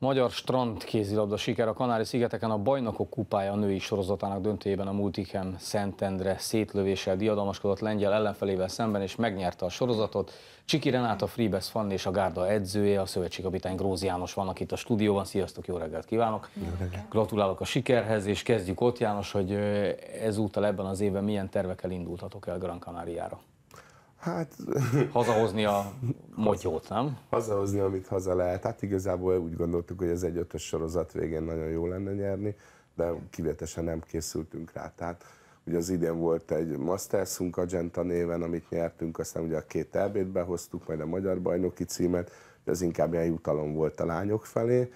Magyar strand kézilabda siker a Kanári-szigeteken a Bajnokok kupája a női sorozatának döntőjében a múltiken Szentendre szétlövéssel diadalmaskodott lengyel ellenfelével szemben és megnyerte a sorozatot. Csiki Renáta, Fribes Fanni és a Gárda edzője, a szövetségkapitány Gróz János vannak itt a stúdióban. Sziasztok, jó reggelt kívánok! Jó reggelt. Gratulálok a sikerhez, és kezdjük ott János, hogy ezúttal ebben az évben milyen tervekkel indultatok el Gran Canáriára. Hát... Hazahozni a motyót, nem? Hazahozni, amit haza lehet. Hát igazából úgy gondoltuk, hogy ez egy ötös sorozat végén nagyon jó lenne nyerni, de kivétesen nem készültünk rá. Tehát ugye az idén volt egy Mastersunk a Genta néven, amit nyertünk, aztán ugye a két elbét behoztuk, majd a magyar bajnoki címet, de az inkább ilyen jutalom volt a lányok felé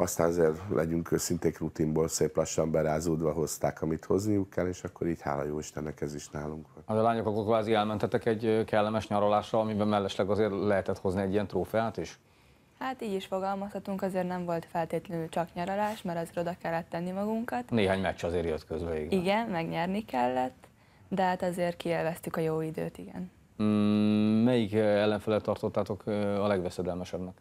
aztán azért legyünk őszinték rutinból szép lassan berázódva hozták, amit hozniuk kell, és akkor így hála jó Istennek ez is nálunk van. a lányok akkor kvázi elmentetek egy kellemes nyaralásra, amiben mellesleg azért lehetett hozni egy ilyen trófeát is? Hát így is fogalmazhatunk, azért nem volt feltétlenül csak nyaralás, mert azért oda kellett tenni magunkat. Néhány meccs azért jött közbe, igen. Igen, megnyerni kellett, de hát azért kielveztük a jó időt, igen. Mm, melyik ellenfelet tartottátok a legveszedelmesebbnek?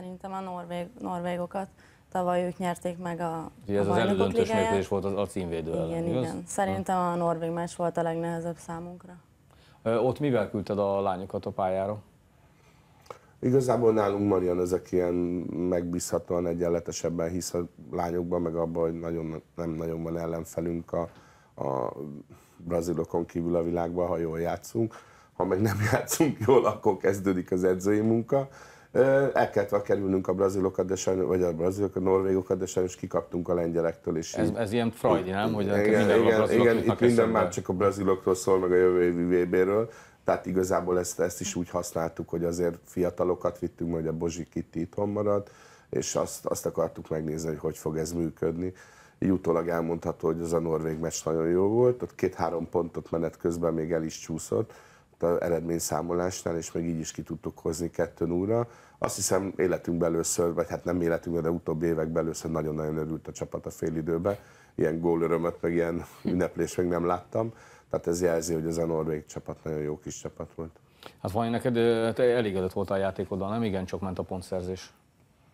szerintem a norvég, norvégokat. Tavaly ők nyerték meg a Ugye ez a az elődöntős mérkőzés volt a, a címvédő igen, igaz? Igen, Szerintem a norvég más volt a legnehezebb számunkra. Ö, ott mivel küldted a lányokat a pályára? Igazából nálunk Marian ezek ilyen megbízhatóan egyenletesebben hisz a lányokban, meg abban, hogy nagyon, nem nagyon van ellenfelünk a, a brazilokon kívül a világban, ha jól játszunk. Ha meg nem játszunk jól, akkor kezdődik az edzői munka. El kellett volna kerülnünk a brazilokat, de sajnos, vagy a brazilok, a norvégokat, de sajnos kikaptunk a lengyelektől. is. ez, ez ilyen Freudi, nem? Hogy igen, minden igen, a igen itt minden már csak a brazilokról szól, meg a jövő évi VB-ről. Tehát igazából ezt, ezt is úgy használtuk, hogy azért fiatalokat vittünk, hogy a Bozsi itt itthon maradt, és azt, azt akartuk megnézni, hogy hogy fog ez működni. Így utólag elmondható, hogy az a norvég meccs nagyon jó volt, ott két-három pontot menet közben még el is csúszott, eredményszámolásnál, és még így is ki tudtuk hozni kettőn újra. Azt hiszem életünk először, vagy hát nem életünk, de utóbbi évek először nagyon-nagyon örült a csapat a fél időben. Ilyen gólörömöt, meg ilyen hm. ünneplést még nem láttam. Tehát ez jelzi, hogy ez a norvég csapat nagyon jó kis csapat volt. Hát van neked te elégedett volt a játékoddal, nem? Igen, csak ment a pontszerzés.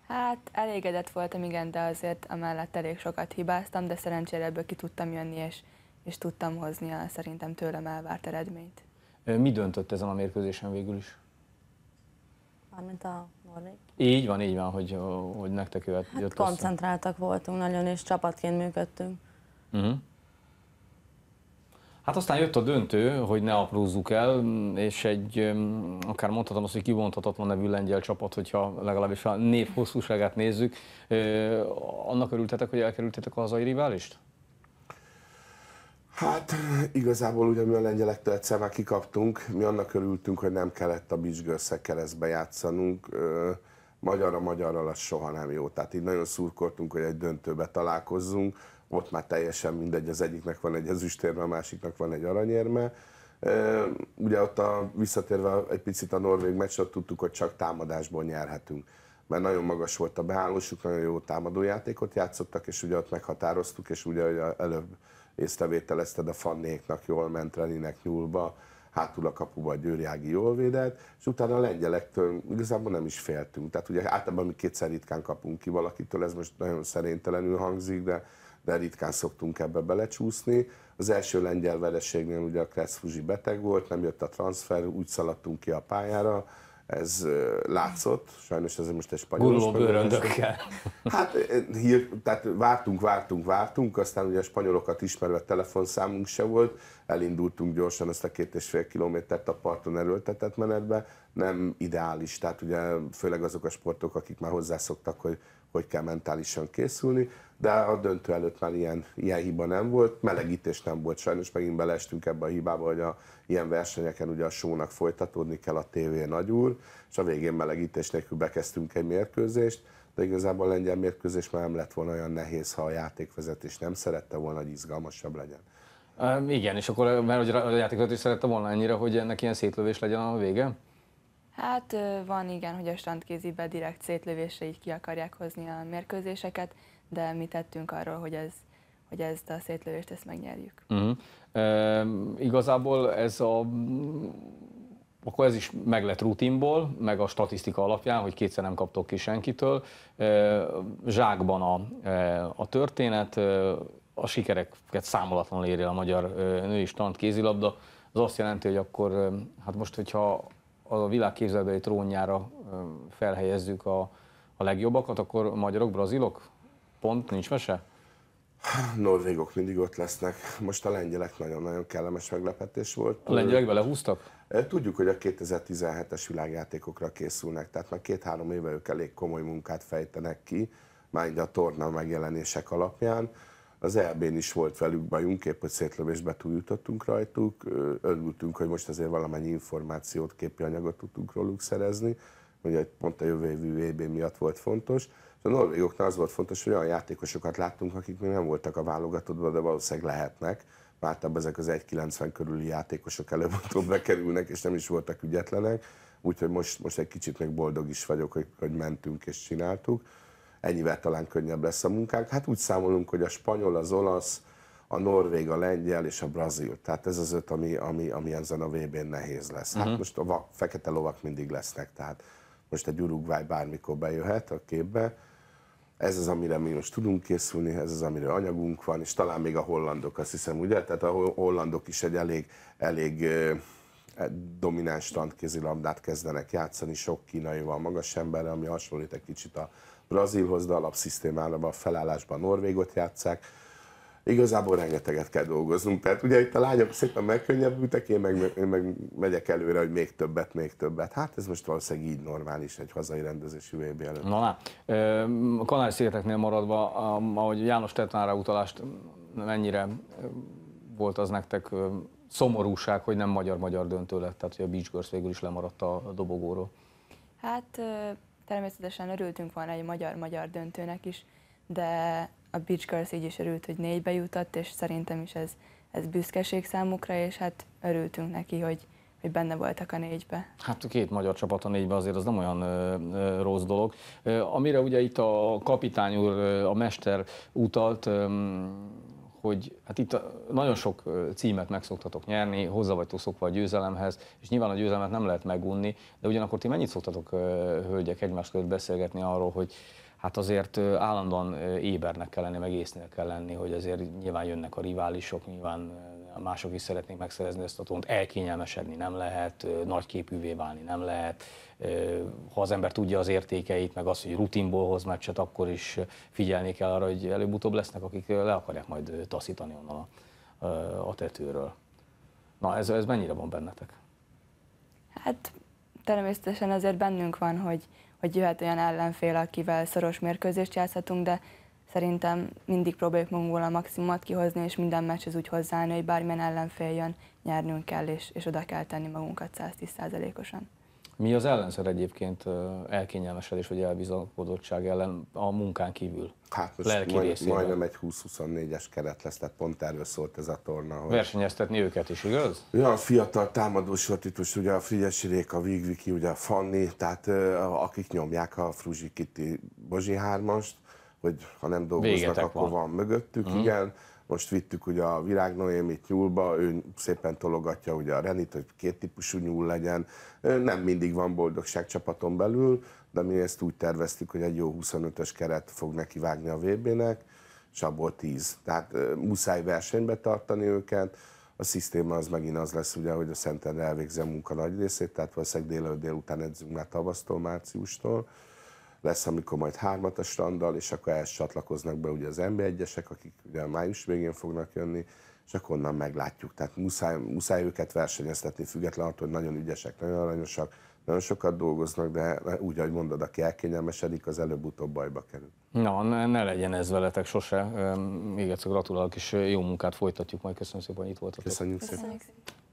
Hát elégedett voltam, igen, de azért amellett elég sokat hibáztam, de szerencsére ebből ki tudtam jönni, és, és tudtam hozni a szerintem tőlem elvárt eredményt. Mi döntött ezen a mérkőzésen végül is? Mármint a norvég. Így van, így van, hogy, hogy nektek jött hát jött koncentráltak össze. voltunk nagyon, és csapatként működtünk. Uh-huh. Hát aztán jött a döntő, hogy ne aprózzuk el, és egy, akár mondhatom azt, hogy kibonthatatlan nevű lengyel csapat, hogyha legalábbis a név hosszúságát nézzük, annak örültetek, hogy elkerültetek a hazai riválist? Hát igazából ugye mi a lengyelektől egyszer már kikaptunk, mi annak örültünk, hogy nem kellett a bizsgőrszek keresztbe játszanunk, magyarra magyarra az soha nem jó. Tehát így nagyon szurkoltunk, hogy egy döntőbe találkozzunk, ott már teljesen mindegy, az egyiknek van egy ezüstérme, a másiknak van egy aranyérme. Ugye ott a, visszatérve egy picit a norvég meccsre, tudtuk, hogy csak támadásból nyerhetünk mert nagyon magas volt a beállósuk, nagyon jó támadójátékot játszottak, és ugye ott meghatároztuk, és ugye előbb észrevételezted a Fannéknak jól ment, Reninek nyúlva, hátul a kapuba Győri Ági jól védett, és utána a lengyelektől igazából nem is féltünk. Tehát ugye általában mi kétszer ritkán kapunk ki valakitől, ez most nagyon szerénytelenül hangzik, de, de ritkán szoktunk ebbe belecsúszni. Az első lengyel vereségnél ugye a Kressz beteg volt, nem jött a transfer, úgy szaladtunk ki a pályára, ez látszott, sajnos ez most egy spanyol bőröndökkel. Hát hír, tehát vártunk, vártunk, vártunk, aztán ugye a spanyolokat ismerve telefonszámunk se volt, elindultunk gyorsan ezt a két és fél kilométert a parton erőltetett menetbe, nem ideális, tehát ugye főleg azok a sportok, akik már hozzászoktak, hogy hogy kell mentálisan készülni, de a döntő előtt már ilyen, ilyen hiba nem volt, melegítés nem volt sajnos, megint beleestünk ebbe a hibába, hogy a ilyen versenyeken ugye a sónak folytatódni kell a tévé nagyúr, és a végén melegítés nélkül bekezdtünk egy mérkőzést, de igazából a lengyel mérkőzés már nem lett volna olyan nehéz, ha a játékvezetés nem szerette volna, hogy izgalmasabb legyen. Um, igen, és akkor, mert hogy a játékvezetés szerette volna annyira, hogy ennek ilyen szétlövés legyen a vége? Hát van igen, hogy a strandkézibe direkt szétlövésre így ki akarják hozni a mérkőzéseket, de mi tettünk arról, hogy ez hogy ezt a szétlövést ezt megnyerjük. Uh-huh. E, igazából ez a akkor ez is meg lett rutinból, meg a statisztika alapján, hogy kétszer nem kaptok ki senkitől. E, zsákban a, e, a történet, e, a sikereket számolatlanul éri a magyar e, női strandkézilabda. kézilabda. Az azt jelenti, hogy akkor, hát most, hogyha a világ képzelbeli trónjára felhelyezzük a, a legjobbakat, akkor magyarok, brazilok? Pont, nincs mese? Norvégok mindig ott lesznek. Most a lengyelek nagyon-nagyon kellemes meglepetés volt. A lengyelek belehúztak? Tudjuk, hogy a 2017-es világjátékokra készülnek, tehát már két-három éve ők elég komoly munkát fejtenek ki, már a torna megjelenések alapján. Az EB-n is volt velük bajunk, épp hogy szétlövésbe túljutottunk rajtuk. Örültünk, hogy most azért valamennyi információt, képi anyagot tudtunk róluk szerezni, ugye pont a jövő évű VB e miatt volt fontos. A norvégoknál az volt fontos, hogy olyan játékosokat láttunk, akik még nem voltak a válogatottban, de valószínűleg lehetnek. Mártabb ezek az 1,90 körüli játékosok előbb-utóbb bekerülnek, és nem is voltak ügyetlenek. Úgyhogy most, most egy kicsit még boldog is vagyok, hogy, hogy mentünk és csináltuk ennyivel talán könnyebb lesz a munkánk. Hát úgy számolunk, hogy a spanyol, az olasz, a norvég, a lengyel és a brazil. Tehát ez az öt, ami, ami, ami ezen a vb n nehéz lesz. Hát uh-huh. most a vak, fekete lovak mindig lesznek, tehát most egy Uruguay bármikor bejöhet a képbe. Ez az, amire mi most tudunk készülni, ez az, amire anyagunk van, és talán még a hollandok, azt hiszem, ugye? Tehát a hollandok is egy elég, elég Hát domináns strandkézilabdát kezdenek játszani, sok kínai van magas emberre, ami hasonlít egy kicsit a Brazilhoz, de alapszisztémában a felállásban Norvégot játszák. Igazából rengeteget kell dolgoznunk, tehát ugye itt a lányok szépen megkönnyebbültek, én meg, én meg megyek előre, hogy még többet, még többet. Hát ez most valószínűleg így normális egy hazai rendezésű VB előtt. Na, na. a Kanári-szigeteknél maradva, ahogy János Tetnára utalást, mennyire volt az nektek szomorúság, hogy nem magyar-magyar döntő lett, tehát hogy a Beach Girls végül is lemaradt a dobogóról. Hát természetesen örültünk volna egy magyar-magyar döntőnek is, de a Beach Girls így is örült, hogy négybe jutott, és szerintem is ez, ez büszkeség számukra, és hát örültünk neki, hogy, hogy benne voltak a négybe. Hát két magyar csapat a négybe azért az nem olyan ö, ö, rossz dolog. Ö, amire ugye itt a kapitány úr, ö, a mester utalt, ö, hogy hát itt nagyon sok címet meg szoktatok nyerni, hozzá vagytok szokva a győzelemhez, és nyilván a győzelmet nem lehet megunni, de ugyanakkor ti mennyit szoktatok, hölgyek, egymás között beszélgetni arról, hogy hát azért állandóan ébernek kell lenni, meg észnél kell lenni, hogy azért nyilván jönnek a riválisok, nyilván mások is szeretnék megszerezni ezt a tont, elkényelmesedni nem lehet, nagyképűvé válni nem lehet. Ha az ember tudja az értékeit, meg az hogy rutinból hoz meccset, akkor is figyelni kell arra, hogy előbb-utóbb lesznek, akik le akarják majd taszítani onnan a, a tetőről. Na, ez, ez mennyire van bennetek? Hát természetesen azért bennünk van, hogy, hogy jöhet olyan ellenfél, akivel szoros mérkőzést játszhatunk, de Szerintem mindig próbáljuk magunkból a maximumot kihozni, és minden az úgy hozzáállni, hogy bármilyen ellenfél jön, nyernünk kell, és, és oda kell tenni magunkat 110%-osan. Mi az ellenszer egyébként elkényelmesedés vagy elbizalkodottság ellen a munkán kívül? Hát most majd, majdnem egy 20-24-es keret lesz, tehát pont erről szólt ez a torna. Hogy... Versenyeztetni őket is, igaz? Ja, a fiatal támadó sortitus, ugye a Frigyesi Réka, a Vigviki, ugye a Fanni, tehát akik nyomják a Fruzsi Kitti Bozsi hármast, hogy ha nem dolgoznak, Végetek akkor van, van mögöttük, mm. igen. Most vittük ugye a Virág Noémit nyúlba, ő szépen tologatja ugye a Renit, hogy két típusú nyúl legyen. Nem mindig van boldogság csapaton belül, de mi ezt úgy terveztük, hogy egy jó 25-ös keret fog neki vágni a VB-nek, és abból 10. Tehát muszáj versenybe tartani őket, a szisztéma az megint az lesz, ugye, hogy a Szentendre elvégzi a munka nagy részét, tehát valószínűleg délelőtt délután edzünk már tavasztól, márciustól, lesz, amikor majd hármat a strandal, és akkor ehhez csatlakoznak be ugye az NB1-esek, akik ugye a május végén fognak jönni, és akkor onnan meglátjuk. Tehát muszáj, muszáj őket versenyeztetni, függetlenül attól, hogy nagyon ügyesek, nagyon aranyosak, nagyon sokat dolgoznak, de úgy, ahogy mondod, aki elkényelmesedik, az előbb-utóbb bajba kerül. Na, ne, ne legyen ez veletek sose. Még egyszer gratulálok, és jó munkát folytatjuk majd. Köszönöm szépen, hogy itt voltatok. Köszönjük szépen. Köszönjük szépen.